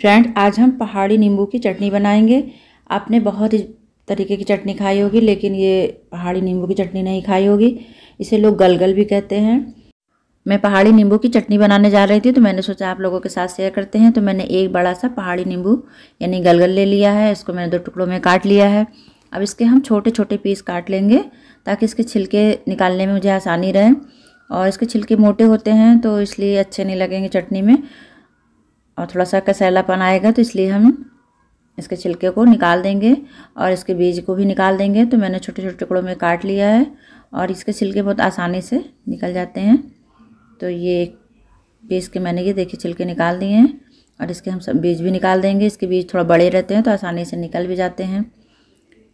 friend आज हम पहाड़ी नींबू की चटनी बनाएंगे आपने बहुत ही तरीके की चटनी खाई होगी लेकिन ये पहाड़ी नींबू की चटनी नहीं खाई होगी इसे लोग गलगल भी कहते हैं मैं पहाड़ी नींबू की चटनी बनाने जा रही थी तो मैंने सोचा आप लोगों के साथ शेयर करते हैं तो मैंने एक बड़ा सा पहाड़ी नींबू यानी गलगल ले लिया है इसको मैंने दो टुकड़ों में काट लिया है अब इसके हम छोटे छोटे पीस काट लेंगे ताकि इसके छिलके निकालने में मुझे आसानी रहे और इसके छिलके मोटे होते हैं तो इसलिए अच्छे नहीं लगेंगे चटनी में और थोड़ा सा कसैलापन आएगा तो इसलिए हम इसके छिलके को निकाल देंगे और इसके बीज को भी निकाल देंगे तो मैंने छोटे छोटे टुकड़ों में काट लिया है और इसके छिलके बहुत आसानी से निकल जाते हैं तो ये पीस के मैंने ये देखिए छिलके निकाल दिए हैं और इसके हम सब बीज भी निकाल देंगे इसके बीज थोड़ा बड़े रहते हैं तो आसानी से निकल भी जाते हैं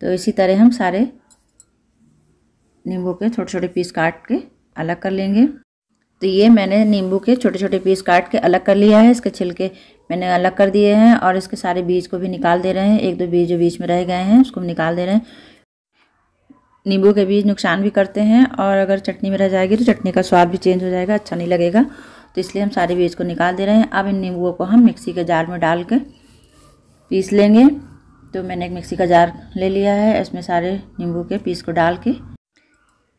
तो इसी तरह हम सारे नींबू के छोटे छोटे पीस काट के अलग कर लेंगे तो ये मैंने नींबू के छोटे छोटे पीस काट के अलग कर लिया है इसके छिलके मैंने अलग कर दिए हैं और इसके सारे बीज को भी निकाल दे रहे हैं एक दो बीज जो बीच में रह गए हैं उसको निकाल दे रहे हैं नींबू के बीज नुकसान भी करते हैं और अगर चटनी में रह जाएगी तो चटनी का स्वाद भी चेंज हो जाएगा अच्छा नहीं लगेगा तो इसलिए हम सारे बीज को निकाल दे रहे हैं अब इन नींबुओं को हम मिक्सी के जार में डाल के पीस लेंगे तो मैंने एक मिक्सी का जार ले लिया है इसमें सारे नींबू के पीस को डाल के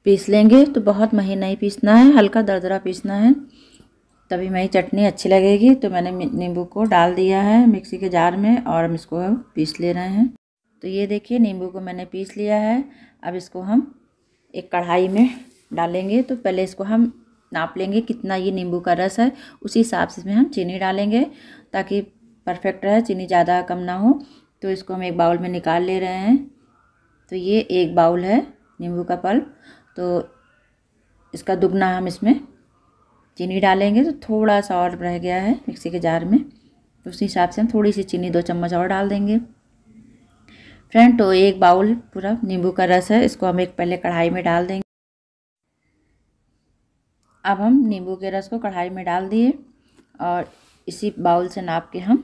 पीस लेंगे तो बहुत महीन नहीं पीसना है हल्का दरदरा पीसना है तभी मेरी चटनी अच्छी लगेगी तो मैंने नींबू को डाल दिया है मिक्सी के जार में और हम इसको पीस ले रहे हैं तो ये देखिए नींबू को मैंने पीस लिया है अब इसको हम एक कढ़ाई में डालेंगे तो पहले इसको हम नाप लेंगे कितना ये नींबू का रस है उसी हिसाब से इसमें हम चीनी डालेंगे ताकि परफेक्ट रहे चीनी ज़्यादा कम ना हो तो इसको हम एक बाउल में निकाल ले रहे हैं तो ये एक बाउल है नींबू का पल्प तो इसका दुगना हम इसमें चीनी डालेंगे तो थोड़ा सा और रह गया है मिक्सी के जार में तो उसी हिसाब से हम थोड़ी सी चीनी दो चम्मच और डाल देंगे फ्रेंड तो एक बाउल पूरा नींबू का रस है इसको हम एक पहले कढ़ाई में डाल देंगे अब हम नींबू के रस को कढ़ाई में डाल दिए और इसी बाउल से नाप के हम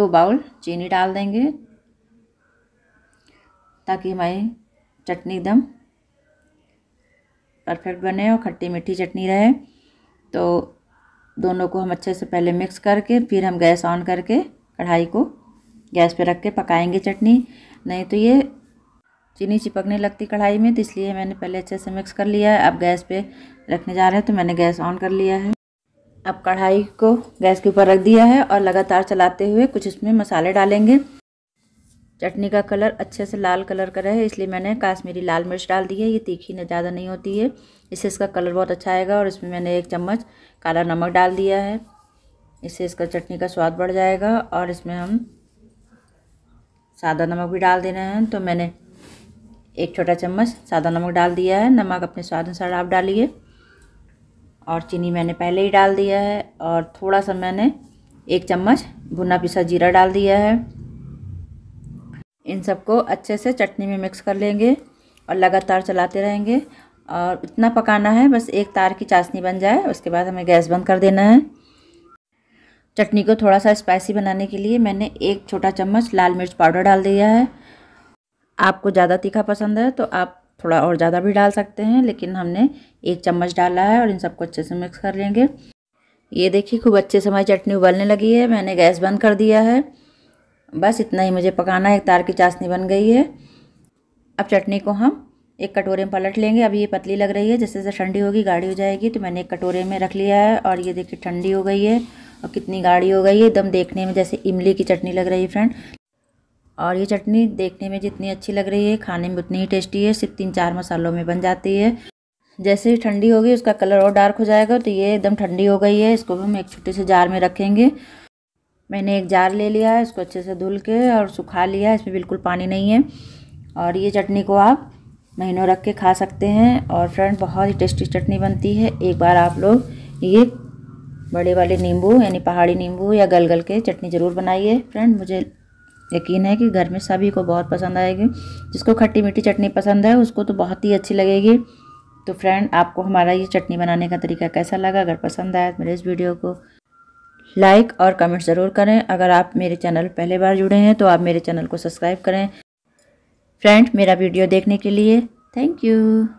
दो बाउल चीनी डाल देंगे ताकि हमारी चटनी एकदम परफेक्ट बने और खट्टी मीठी चटनी रहे तो दोनों को हम अच्छे से पहले मिक्स करके फिर हम गैस ऑन करके कढ़ाई को गैस पे रख के पकाएंगे चटनी नहीं तो ये चीनी चिपकने लगती कढ़ाई में तो इसलिए मैंने पहले अच्छे से मिक्स कर लिया है अब गैस पे रखने जा रहे हैं तो मैंने गैस ऑन कर लिया है अब कढ़ाई को गैस के ऊपर रख दिया है और लगातार चलाते हुए कुछ इसमें मसाले डालेंगे चटनी का कलर अच्छे से लाल कलर का रहे इसलिए मैंने काश्मीरी लाल मिर्च डाल दी है ये तीखी न ज़्यादा नहीं होती है इससे इसका कलर बहुत अच्छा आएगा और इसमें मैंने एक चम्मच काला नमक डाल दिया है इससे इसका चटनी का स्वाद बढ़ जाएगा और इसमें हम सादा नमक भी डाल दे रहे हैं तो मैंने एक छोटा चम्मच सादा नमक डाल दिया है नमक अपने स्वाद अनुसार आप डालिए और चीनी मैंने पहले ही डाल दिया है और थोड़ा सा मैंने एक चम्मच भुना पिसा जीरा डाल दिया है इन सबको अच्छे से चटनी में मिक्स कर लेंगे और लगातार चलाते रहेंगे और इतना पकाना है बस एक तार की चाशनी बन जाए उसके बाद हमें गैस बंद कर देना है चटनी को थोड़ा सा स्पाइसी बनाने के लिए मैंने एक छोटा चम्मच लाल मिर्च पाउडर डाल दिया है आपको ज़्यादा तीखा पसंद है तो आप थोड़ा और ज़्यादा भी डाल सकते हैं लेकिन हमने एक चम्मच डाला है और इन सबको अच्छे से मिक्स कर लेंगे ये देखिए खूब अच्छे से हमारी चटनी उबलने लगी है मैंने गैस बंद कर दिया है बस इतना ही मुझे पकाना है एक तार की चाशनी बन गई है अब चटनी को हम एक कटोरे में पलट लेंगे अब ये पतली लग रही है जैसे जैसे ठंडी होगी गाढ़ी हो जाएगी तो मैंने एक कटोरे में रख लिया है और ये देखिए ठंडी हो गई है और कितनी गाढ़ी हो गई है एकदम देखने में जैसे इमली की चटनी लग रही है फ्रेंड और ये चटनी देखने में जितनी अच्छी लग रही है खाने में उतनी ही टेस्टी है सिर्फ तीन चार मसालों में बन जाती है जैसे ही ठंडी होगी उसका कलर और डार्क हो जाएगा तो ये एकदम ठंडी हो गई है इसको भी हम एक छोटे से जार में रखेंगे मैंने एक जार ले लिया है इसको अच्छे से धुल के और सुखा लिया है इसमें बिल्कुल पानी नहीं है और ये चटनी को आप महीनों रख के खा सकते हैं और फ्रेंड बहुत ही टेस्टी चटनी बनती है एक बार आप लोग ये बड़े वाले नींबू यानी पहाड़ी नींबू या गल गल के चटनी ज़रूर बनाइए फ्रेंड मुझे यकीन है कि घर में सभी को बहुत पसंद आएगी जिसको खट्टी मीठी चटनी पसंद है उसको तो बहुत ही अच्छी लगेगी तो फ्रेंड आपको हमारा ये चटनी बनाने का तरीका कैसा लगा अगर पसंद आया तो मेरे इस वीडियो को लाइक और कमेंट ज़रूर करें अगर आप मेरे चैनल पहले बार जुड़े हैं तो आप मेरे चैनल को सब्सक्राइब करें फ्रेंड मेरा वीडियो देखने के लिए थैंक यू